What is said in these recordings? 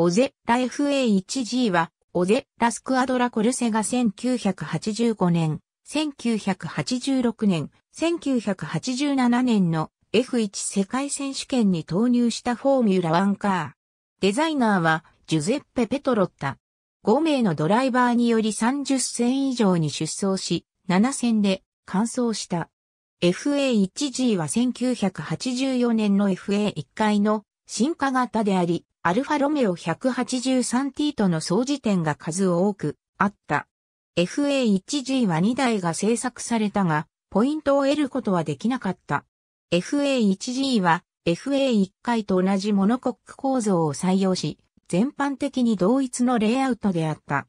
オゼラ FA1G は、オゼラスクアドラコルセが1985年、1986年、1987年の F1 世界選手権に投入したフォーミュラ1カー。デザイナーは、ジュゼッペ・ペトロッタ。5名のドライバーにより30戦以上に出走し、7戦で完走した。FA1G は1984年の FA1 回の進化型であり、アルファロメオ 183T との掃除点が数多くあった。FA1G は2台が製作されたが、ポイントを得ることはできなかった。FA1G は FA1 回と同じモノコック構造を採用し、全般的に同一のレイアウトであった。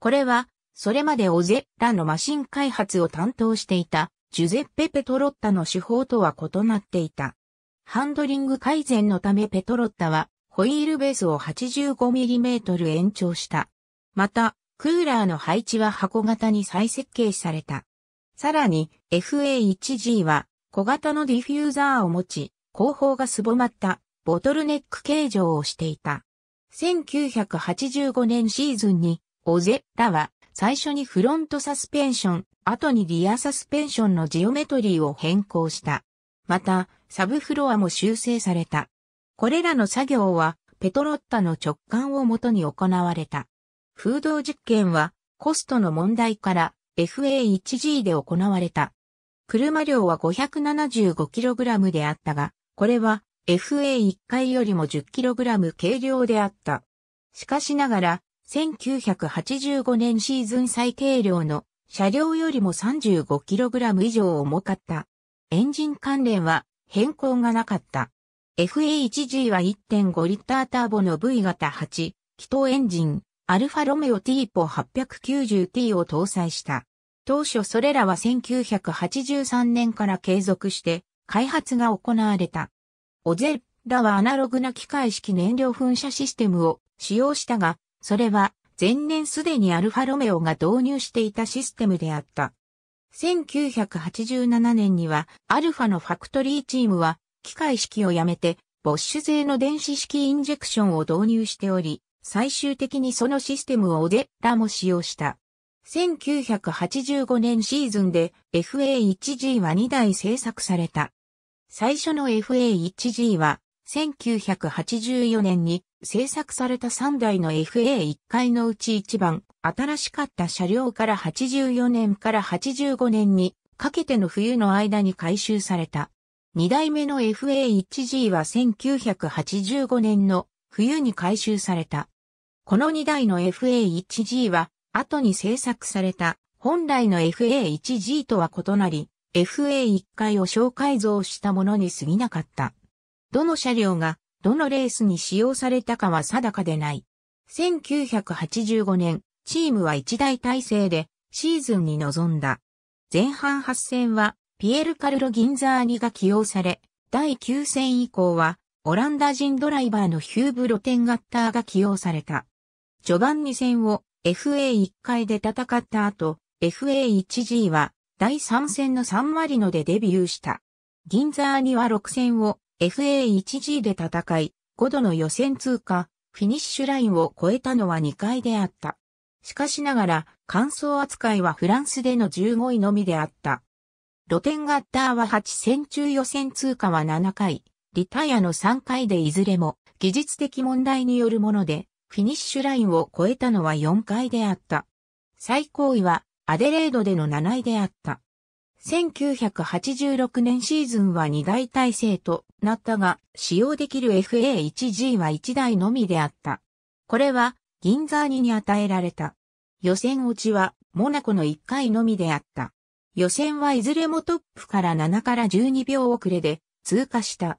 これは、それまでオゼッラのマシン開発を担当していたジュゼッペ・ペトロッタの手法とは異なっていた。ハンドリング改善のためペトロッタはホイールベースを 85mm 延長した。また、クーラーの配置は箱型に再設計された。さらに、FA1G は小型のディフューザーを持ち、後方がすぼまったボトルネック形状をしていた。1985年シーズンに、オゼラは最初にフロントサスペンション、後にリアサスペンションのジオメトリーを変更した。また、サブフロアも修正された。これらの作業は、ペトロッタの直感をもとに行われた。風洞実験は、コストの問題から FA1G で行われた。車量は 575kg であったが、これは FA1 回よりも 10kg 軽量であった。しかしながら、1985年シーズン最軽量の車両よりも 35kg 以上重かった。エンジン関連は変更がなかった。FA1G は1.5リッターターボの V 型8、気筒エンジン、アルファロメオ T ポ 890T を搭載した。当初それらは1983年から継続して開発が行われた。オゼッラはアナログな機械式燃料噴射システムを使用したが、それは前年すでにアルファロメオが導入していたシステムであった。1987年にはアルファのファクトリーチームは機械式をやめて、ボッシュ製の電子式インジェクションを導入しており、最終的にそのシステムをオデラも使用した。1985年シーズンで FA1G は2台製作された。最初の FA1G は1984年に製作された3台の FA1 回のうち1番、新しかった車両から84年から85年にかけての冬の間に回収された。2代目の FA1G は1985年の冬に回収された。この2台の FA1G は後に製作された本来の FA1G とは異なり FA1 回を小改造したものに過ぎなかった。どの車両がどのレースに使用されたかは定かでない。1985年、チームは一大体制でシーズンに臨んだ。前半8戦はピエール・カルロ・ギンザーニが起用され、第9戦以降は、オランダ人ドライバーのヒューブ・ロテンガッターが起用された。序盤2戦を FA1 回で戦った後、FA1G は第3戦のサンマリノでデビューした。ギンザーには6戦を FA1G で戦い、5度の予選通過、フィニッシュラインを超えたのは2回であった。しかしながら、乾燥扱いはフランスでの15位のみであった。露天ガッターは8戦中予選通過は7回、リタイアの3回でいずれも技術的問題によるもので、フィニッシュラインを超えたのは4回であった。最高位はアデレードでの7位であった。1986年シーズンは2台体制となったが、使用できる FA1G は1台のみであった。これは、銀座にに与えられた。予選落ちは、モナコの1回のみであった。予選はいずれもトップから7から12秒遅れで通過した。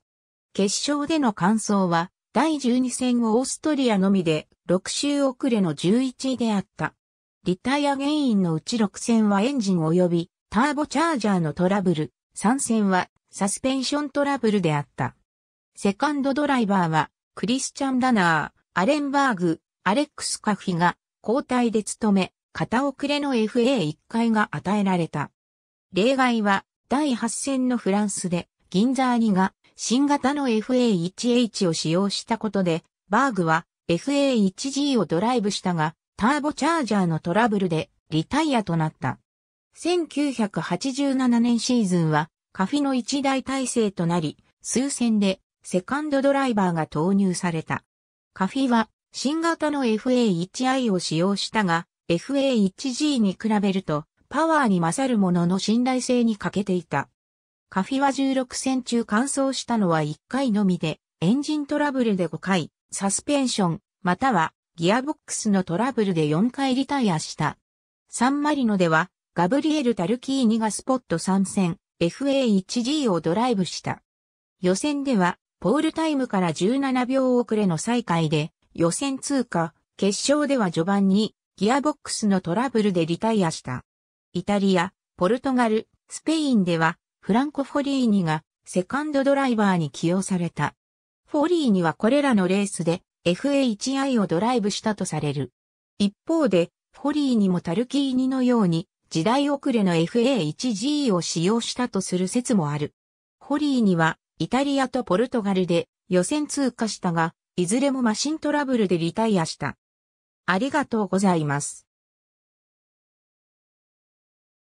決勝での完走は第12戦をオーストリアのみで6周遅れの11位であった。リタイア原因のうち6戦はエンジン及びターボチャージャーのトラブル、3戦はサスペンショントラブルであった。セカンドドライバーはクリスチャン・ダナー、アレンバーグ、アレックス・カフィが交代で務め、片遅れの FA1 回が与えられた。例外は、第8戦のフランスで、銀座アニが新型の FA1H を使用したことで、バーグは FA1G をドライブしたが、ターボチャージャーのトラブルでリタイアとなった。1987年シーズンは、カフィの一大体制となり、数戦でセカンドドライバーが投入された。カフィは新型の FA1I を使用したが、FA1G に比べるとパワーに勝るものの信頼性に欠けていた。カフィは16戦中完走したのは1回のみで、エンジントラブルで5回、サスペンション、またはギアボックスのトラブルで4回リタイアした。サンマリノでは、ガブリエル・タルキーニがスポット参戦、FA1G をドライブした。予選では、ポールタイムから17秒遅れの最下位で、予選通過、決勝では序盤に、ギアボックスのトラブルでリタイアした。イタリア、ポルトガル、スペインでは、フランコ・フォリーニがセカンドドライバーに起用された。フォリーニはこれらのレースで FA1I をドライブしたとされる。一方で、フォリーニもタルキーニのように時代遅れの FA1G を使用したとする説もある。フォリーニはイタリアとポルトガルで予選通過したが、いずれもマシントラブルでリタイアした。ありがとうございます。